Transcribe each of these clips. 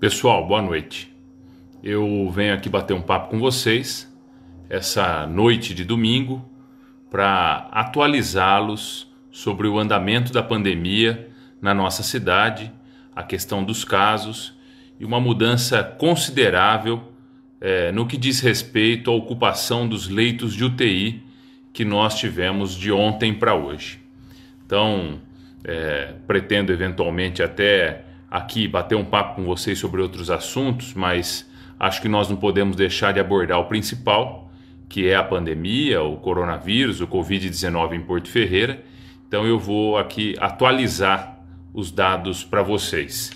Pessoal, boa noite. Eu venho aqui bater um papo com vocês essa noite de domingo para atualizá-los sobre o andamento da pandemia na nossa cidade, a questão dos casos e uma mudança considerável é, no que diz respeito à ocupação dos leitos de UTI que nós tivemos de ontem para hoje. Então, é, pretendo eventualmente até aqui bater um papo com vocês sobre outros assuntos, mas acho que nós não podemos deixar de abordar o principal, que é a pandemia, o coronavírus, o Covid-19 em Porto Ferreira. Então eu vou aqui atualizar os dados para vocês.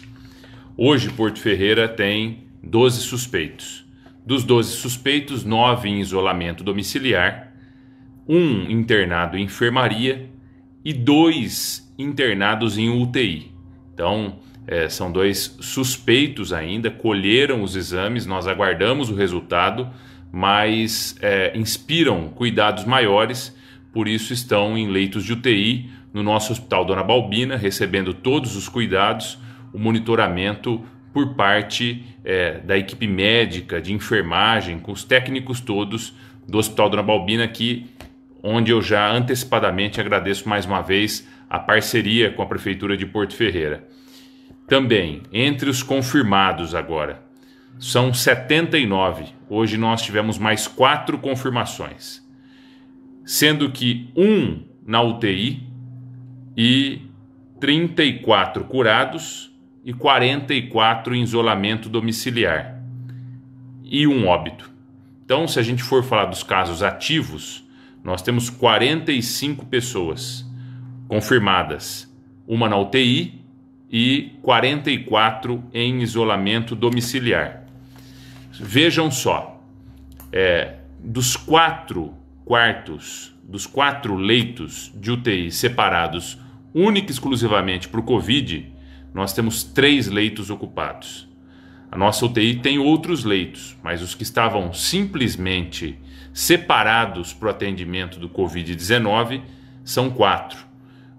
Hoje, Porto Ferreira tem 12 suspeitos. Dos 12 suspeitos, 9 em isolamento domiciliar, um internado em enfermaria e dois internados em UTI. Então, é, são dois suspeitos ainda, colheram os exames, nós aguardamos o resultado, mas é, inspiram cuidados maiores, por isso estão em leitos de UTI no nosso Hospital Dona Balbina, recebendo todos os cuidados, o monitoramento por parte é, da equipe médica, de enfermagem, com os técnicos todos do Hospital Dona Balbina, aqui onde eu já antecipadamente agradeço mais uma vez a parceria com a Prefeitura de Porto Ferreira também, entre os confirmados agora, são 79. Hoje nós tivemos mais quatro confirmações, sendo que um na UTI e 34 curados e 44 em isolamento domiciliar e um óbito. Então, se a gente for falar dos casos ativos, nós temos 45 pessoas confirmadas, uma na UTI e 44 em isolamento domiciliar. Vejam só, é, dos quatro quartos, dos quatro leitos de UTI separados única e exclusivamente para o Covid, nós temos três leitos ocupados. A nossa UTI tem outros leitos, mas os que estavam simplesmente separados para o atendimento do Covid-19 são quatro.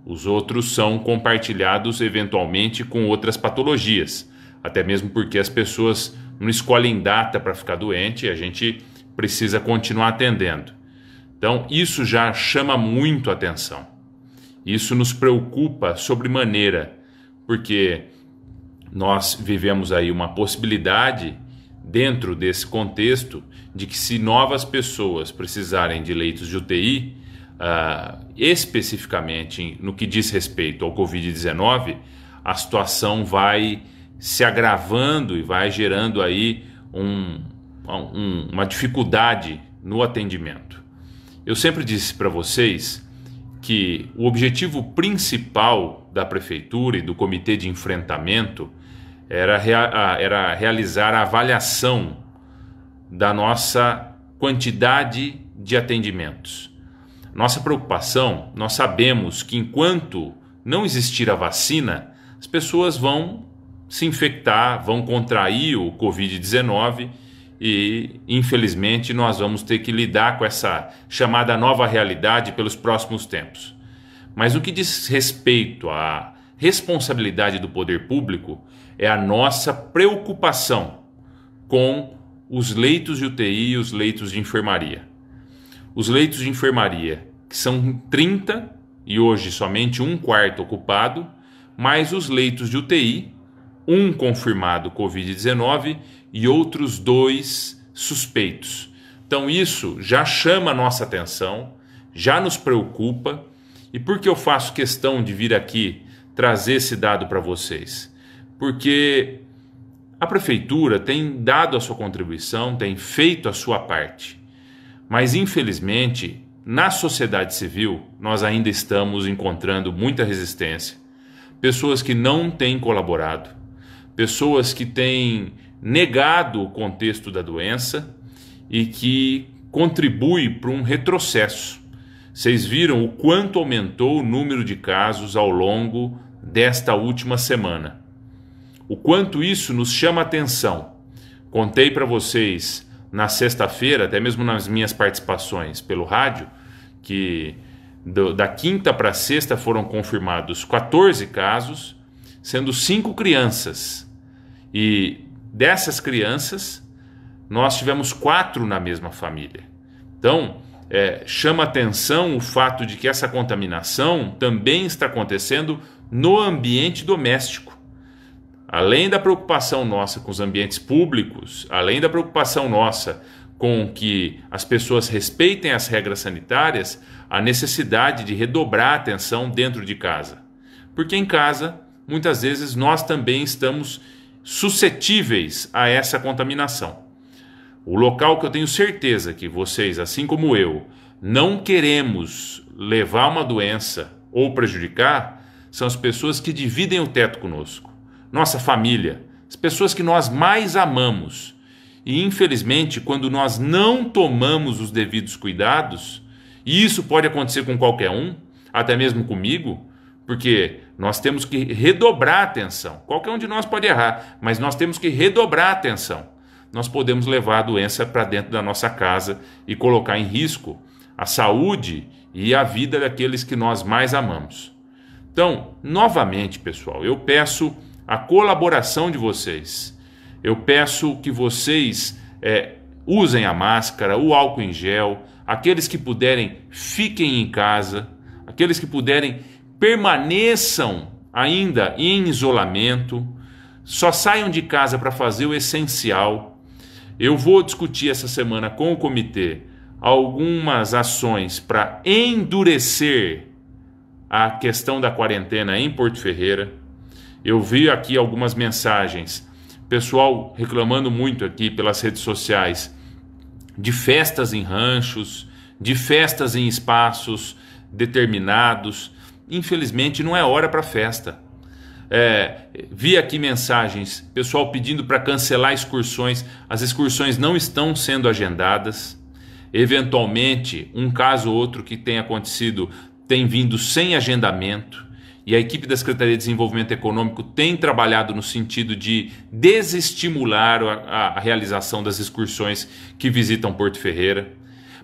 Os outros são compartilhados eventualmente com outras patologias, até mesmo porque as pessoas não escolhem data para ficar doente e a gente precisa continuar atendendo. Então, isso já chama muito atenção. Isso nos preocupa sobremaneira, porque nós vivemos aí uma possibilidade dentro desse contexto de que se novas pessoas precisarem de leitos de UTI, uh, especificamente no que diz respeito ao Covid-19, a situação vai se agravando e vai gerando aí um, um, uma dificuldade no atendimento. Eu sempre disse para vocês que o objetivo principal da prefeitura e do comitê de enfrentamento era, rea era realizar a avaliação da nossa quantidade de atendimentos. Nossa preocupação, nós sabemos que enquanto não existir a vacina, as pessoas vão se infectar, vão contrair o Covid-19 e, infelizmente, nós vamos ter que lidar com essa chamada nova realidade pelos próximos tempos. Mas o que diz respeito à responsabilidade do poder público, é a nossa preocupação com os leitos de UTI e os leitos de enfermaria. Os leitos de enfermaria, que são 30 e hoje somente um quarto ocupado, mais os leitos de UTI, um confirmado Covid-19 e outros dois suspeitos. Então isso já chama a nossa atenção, já nos preocupa. E por que eu faço questão de vir aqui trazer esse dado para vocês? Porque a prefeitura tem dado a sua contribuição, tem feito a sua parte. Mas infelizmente, na sociedade civil, nós ainda estamos encontrando muita resistência. Pessoas que não têm colaborado, pessoas que têm negado o contexto da doença e que contribui para um retrocesso. Vocês viram o quanto aumentou o número de casos ao longo desta última semana. O quanto isso nos chama atenção. Contei para vocês na sexta-feira, até mesmo nas minhas participações pelo rádio, que do, da quinta para sexta foram confirmados 14 casos, sendo cinco crianças. E dessas crianças, nós tivemos quatro na mesma família. Então, é, chama atenção o fato de que essa contaminação também está acontecendo no ambiente doméstico além da preocupação nossa com os ambientes públicos, além da preocupação nossa com que as pessoas respeitem as regras sanitárias, a necessidade de redobrar a atenção dentro de casa. Porque em casa, muitas vezes, nós também estamos suscetíveis a essa contaminação. O local que eu tenho certeza que vocês, assim como eu, não queremos levar uma doença ou prejudicar são as pessoas que dividem o teto conosco nossa família, as pessoas que nós mais amamos. E infelizmente, quando nós não tomamos os devidos cuidados, e isso pode acontecer com qualquer um, até mesmo comigo, porque nós temos que redobrar a atenção. Qualquer um de nós pode errar, mas nós temos que redobrar a atenção. Nós podemos levar a doença para dentro da nossa casa e colocar em risco a saúde e a vida daqueles que nós mais amamos. Então, novamente, pessoal, eu peço a colaboração de vocês. Eu peço que vocês é, usem a máscara, o álcool em gel, aqueles que puderem, fiquem em casa, aqueles que puderem, permaneçam ainda em isolamento, só saiam de casa para fazer o essencial. Eu vou discutir essa semana com o comitê algumas ações para endurecer a questão da quarentena em Porto Ferreira. Eu vi aqui algumas mensagens, pessoal reclamando muito aqui pelas redes sociais de festas em ranchos, de festas em espaços determinados. Infelizmente, não é hora para festa. É, vi aqui mensagens, pessoal pedindo para cancelar excursões. As excursões não estão sendo agendadas. Eventualmente, um caso ou outro que tem acontecido tem vindo sem agendamento e a equipe da Secretaria de Desenvolvimento Econômico tem trabalhado no sentido de desestimular a, a realização das excursões que visitam Porto Ferreira.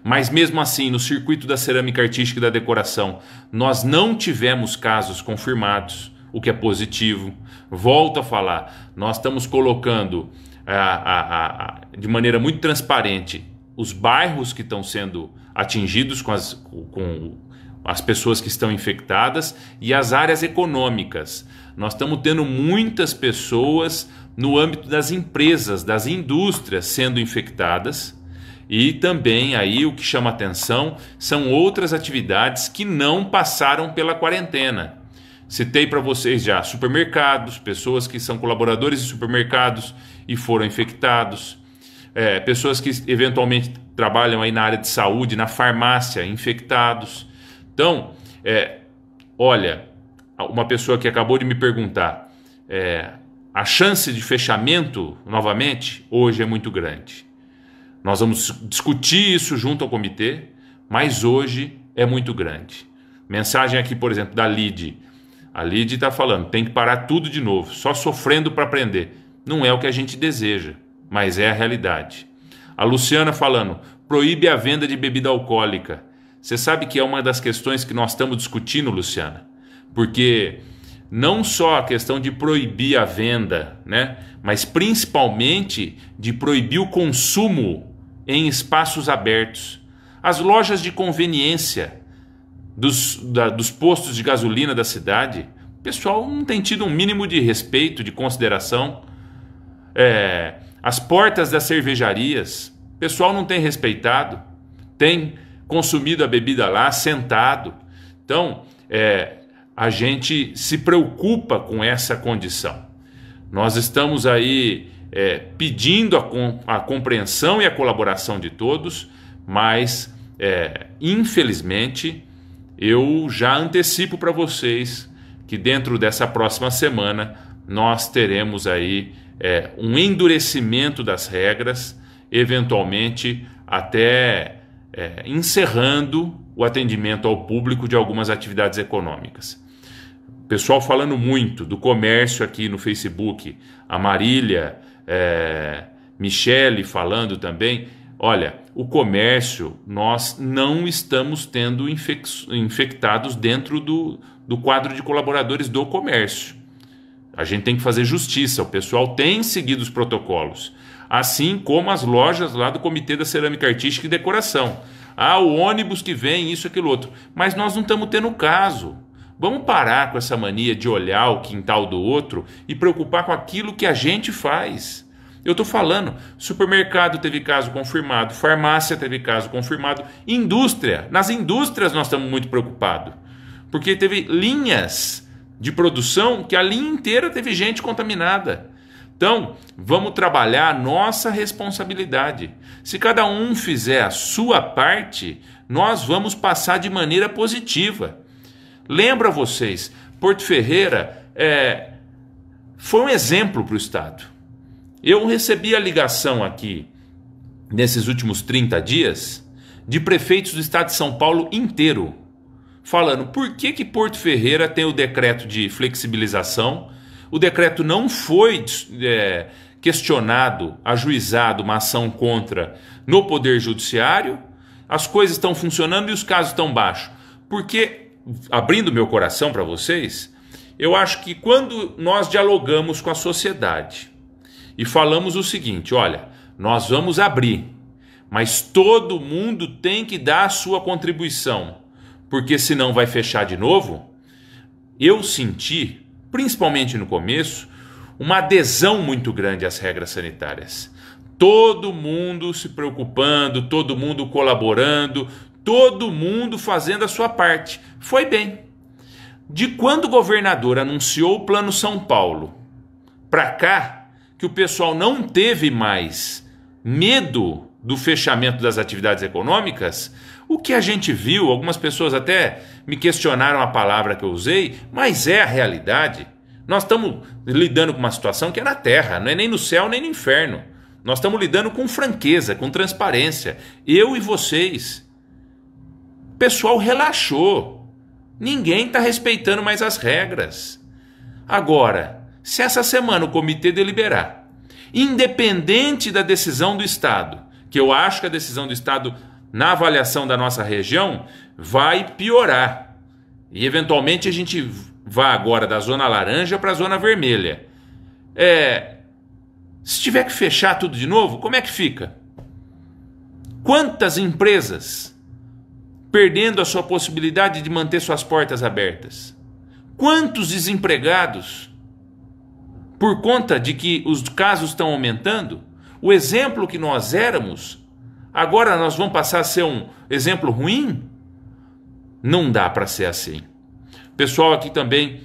Mas mesmo assim, no circuito da cerâmica artística e da decoração, nós não tivemos casos confirmados, o que é positivo. Volto a falar, nós estamos colocando a, a, a, de maneira muito transparente os bairros que estão sendo atingidos com, as, com as pessoas que estão infectadas e as áreas econômicas. Nós estamos tendo muitas pessoas no âmbito das empresas, das indústrias sendo infectadas. E também aí o que chama atenção são outras atividades que não passaram pela quarentena. Citei para vocês já supermercados, pessoas que são colaboradores de supermercados e foram infectados, é, pessoas que eventualmente trabalham aí na área de saúde, na farmácia, infectados então, é, olha, uma pessoa que acabou de me perguntar, é, a chance de fechamento novamente hoje é muito grande. Nós vamos discutir isso junto ao comitê, mas hoje é muito grande. Mensagem aqui, por exemplo, da Lid. A Lid está falando, tem que parar tudo de novo, só sofrendo para aprender. Não é o que a gente deseja, mas é a realidade. A Luciana falando, proíbe a venda de bebida alcoólica. Você sabe que é uma das questões que nós estamos discutindo, Luciana, porque não só a questão de proibir a venda, né, mas principalmente de proibir o consumo em espaços abertos. As lojas de conveniência dos, da, dos postos de gasolina da cidade, o pessoal não tem tido um mínimo de respeito, de consideração. É, as portas das cervejarias, o pessoal não tem respeitado. Tem consumido a bebida lá, sentado. Então, é, a gente se preocupa com essa condição. Nós estamos aí é, pedindo a, com, a, compreensão e a colaboração de todos, mas é, infelizmente eu já antecipo para vocês que dentro dessa próxima semana nós teremos aí é, um endurecimento das regras, eventualmente até é, encerrando o atendimento ao público de algumas atividades econômicas. Pessoal falando muito do comércio aqui no Facebook, a Marília, é, Michele falando também. Olha, o comércio, nós não estamos tendo infectados dentro do, do quadro de colaboradores do comércio. A gente tem que fazer justiça. O pessoal tem seguido os protocolos. Assim como as lojas lá do Comitê da Cerâmica Artística e Decoração. Ah, o ônibus que vem, isso, aquilo outro. Mas nós não estamos tendo caso. Vamos parar com essa mania de olhar o quintal do outro e preocupar com aquilo que a gente faz. Eu estou falando, supermercado teve caso confirmado, farmácia teve caso confirmado, indústria. Nas indústrias nós estamos muito preocupados, porque teve linhas de produção que a linha inteira teve gente contaminada. Então, vamos trabalhar nossa responsabilidade. Se cada um fizer a sua parte, nós vamos passar de maneira positiva. Lembra vocês, Porto Ferreira é, foi um exemplo para o Estado. Eu recebi a ligação aqui, nesses últimos 30 dias, de prefeitos do Estado de São Paulo inteiro falando por que, que Porto Ferreira tem o decreto de flexibilização, o decreto não foi é, questionado, ajuizado uma ação contra no Poder Judiciário, as coisas estão funcionando e os casos estão baixos. Porque, abrindo meu coração para vocês, eu acho que quando nós dialogamos com a sociedade e falamos o seguinte: olha, nós vamos abrir, mas todo mundo tem que dar a sua contribuição porque senão vai fechar de novo, eu senti, principalmente no começo, uma adesão muito grande às regras sanitárias. Todo mundo se preocupando, todo mundo colaborando, todo mundo fazendo a sua parte. Foi bem. De quando o governador anunciou o Plano São Paulo para cá, que o pessoal não teve mais medo do fechamento das atividades econômicas, o que a gente viu, algumas pessoas até me questionaram a palavra que eu usei, mas é a realidade. Nós estamos lidando com uma situação que é na terra, não é nem no céu nem no inferno. Nós estamos lidando com franqueza, com transparência. Eu e vocês. O pessoal relaxou. Ninguém está respeitando mais as regras. Agora, se essa semana o comitê deliberar, independente da decisão do Estado, que eu acho que a decisão do Estado, na avaliação da nossa região, vai piorar. E eventualmente a gente vá agora da zona laranja para a zona vermelha. É, se tiver que fechar tudo de novo, como é que fica? Quantas empresas perdendo a sua possibilidade de manter suas portas abertas? Quantos desempregados por conta de que os casos estão aumentando? o exemplo que nós éramos, agora nós vamos passar a ser um exemplo ruim? Não dá para ser assim. Pessoal aqui também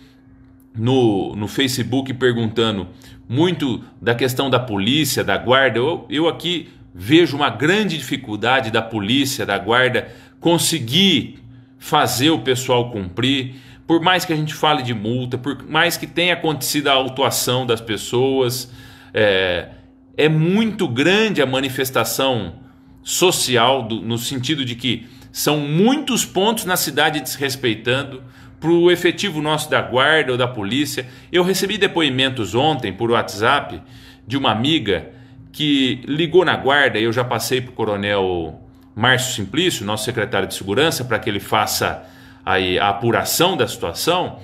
no, no Facebook perguntando muito da questão da polícia, da guarda. Eu, eu aqui vejo uma grande dificuldade da polícia, da guarda conseguir fazer o pessoal cumprir. Por mais que a gente fale de multa, por mais que tenha acontecido a autuação das pessoas, é, é muito grande a manifestação social, do, no sentido de que são muitos pontos na cidade desrespeitando, para o efetivo nosso da guarda ou da polícia. Eu recebi depoimentos ontem por WhatsApp de uma amiga que ligou na guarda, eu já passei para o coronel Márcio Simplício, nosso secretário de segurança, para que ele faça aí a apuração da situação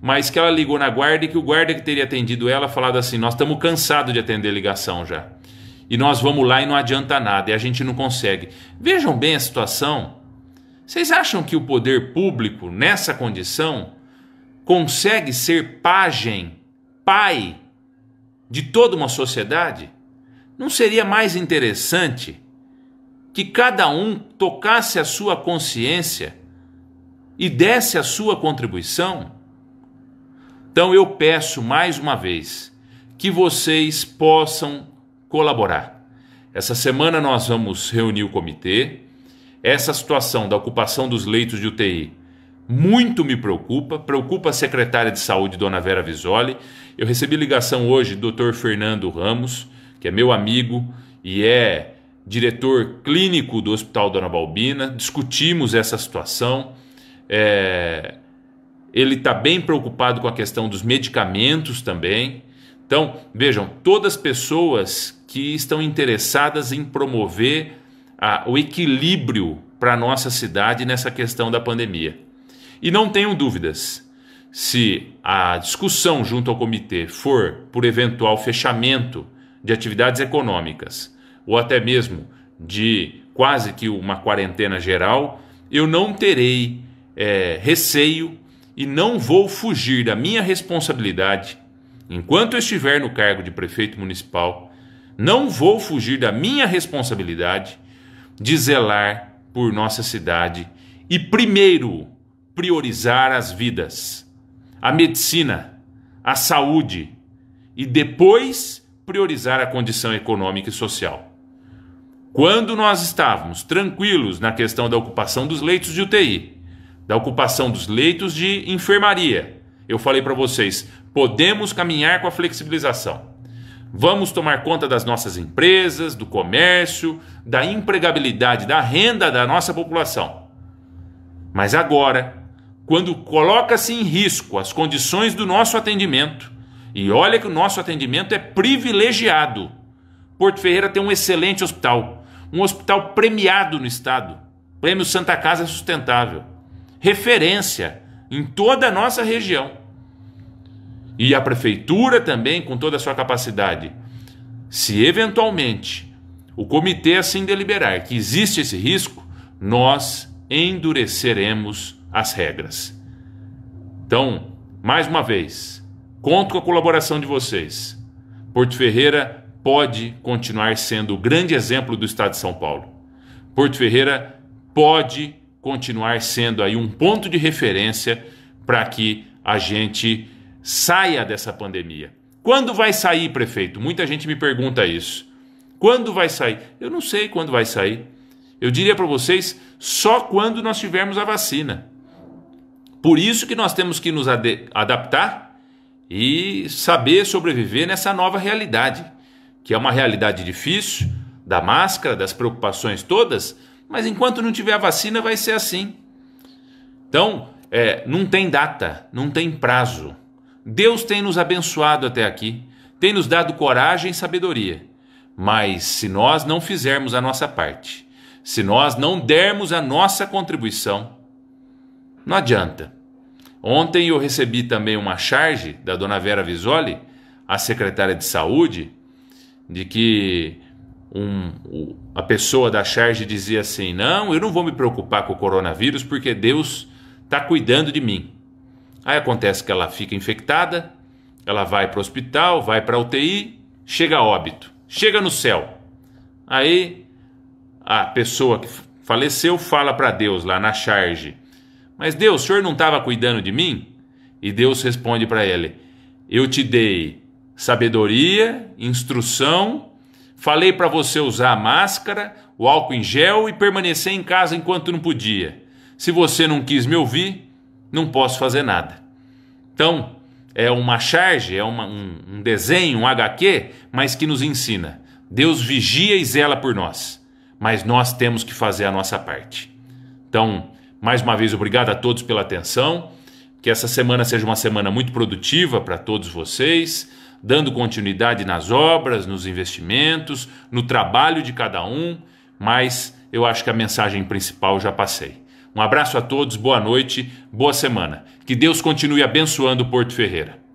mas que ela ligou na guarda e que o guarda que teria atendido ela falado assim: Nós estamos cansados de atender ligação já. E nós vamos lá e não adianta nada, e a gente não consegue. Vejam bem a situação. Vocês acham que o poder público, nessa condição, consegue ser pajem, pai de toda uma sociedade? Não seria mais interessante que cada um tocasse a sua consciência e desse a sua contribuição? Então eu peço mais uma vez que vocês possam colaborar. Essa semana nós vamos reunir o comitê. Essa situação da ocupação dos leitos de UTI muito me preocupa, preocupa a secretária de saúde, dona Vera Visoli. Eu recebi ligação hoje do doutor Fernando Ramos, que é meu amigo e é diretor clínico do Hospital Dona Balbina. Discutimos essa situação. É, ele está bem preocupado com a questão dos medicamentos também. Então, vejam, todas as pessoas que estão interessadas em promover ah, o equilíbrio para a nossa cidade nessa questão da pandemia. E não tenham dúvidas, se a discussão junto ao comitê for por eventual fechamento de atividades econômicas ou até mesmo de quase que uma quarentena geral, eu não terei é, receio e não vou fugir da minha responsabilidade enquanto estiver no cargo de prefeito municipal. Não vou fugir da minha responsabilidade de zelar por nossa cidade e, primeiro, priorizar as vidas, a medicina, a saúde e depois priorizar a condição econômica e social. Quando nós estávamos tranquilos na questão da ocupação dos leitos de UTI, da ocupação dos leitos de enfermaria. Eu falei para vocês, podemos caminhar com a flexibilização. Vamos tomar conta das nossas empresas, do comércio, da empregabilidade, da renda da nossa população. Mas agora, quando coloca-se em risco as condições do nosso atendimento, e olha que o nosso atendimento é privilegiado. Porto Ferreira tem um excelente hospital, um hospital premiado no estado, Prêmio Santa Casa Sustentável referência em toda a nossa região. E a prefeitura também, com toda a sua capacidade. Se eventualmente o comitê assim deliberar que existe esse risco, nós endureceremos as regras. Então, mais uma vez, conto com a colaboração de vocês. Porto Ferreira pode continuar sendo o grande exemplo do estado de São Paulo. Porto Ferreira pode continuar sendo aí um ponto de referência para que a gente saia dessa pandemia. Quando vai sair, prefeito? Muita gente me pergunta isso. Quando vai sair? Eu não sei quando vai sair. Eu diria para vocês só quando nós tivermos a vacina. Por isso que nós temos que nos ad adaptar e saber sobreviver nessa nova realidade, que é uma realidade difícil, da máscara, das preocupações todas, mas enquanto não tiver a vacina, vai ser assim. Então, é, não tem data, não tem prazo. Deus tem nos abençoado até aqui, tem nos dado coragem e sabedoria. Mas se nós não fizermos a nossa parte, se nós não dermos a nossa contribuição, não adianta. Ontem eu recebi também uma charge da dona Vera Visoli, a secretária de saúde, de que um, a pessoa da charge dizia assim: Não, eu não vou me preocupar com o coronavírus porque Deus está cuidando de mim. Aí acontece que ela fica infectada, ela vai para o hospital, vai para a UTI, chega a óbito, chega no céu. Aí a pessoa que faleceu fala para Deus lá na charge: Mas Deus, o senhor não estava cuidando de mim? E Deus responde para ele: Eu te dei sabedoria, instrução Falei para você usar máscara, o álcool em gel e permanecer em casa enquanto não podia. Se você não quis me ouvir, não posso fazer nada. Então, é uma charge, é uma, um, um desenho, um HQ, mas que nos ensina. Deus vigia e zela por nós, mas nós temos que fazer a nossa parte. Então, mais uma vez, obrigado a todos pela atenção. Que essa semana seja uma semana muito produtiva para todos vocês dando continuidade nas obras, nos investimentos, no trabalho de cada um, mas eu acho que a mensagem principal já passei. Um abraço a todos, boa noite, boa semana. Que Deus continue abençoando Porto Ferreira.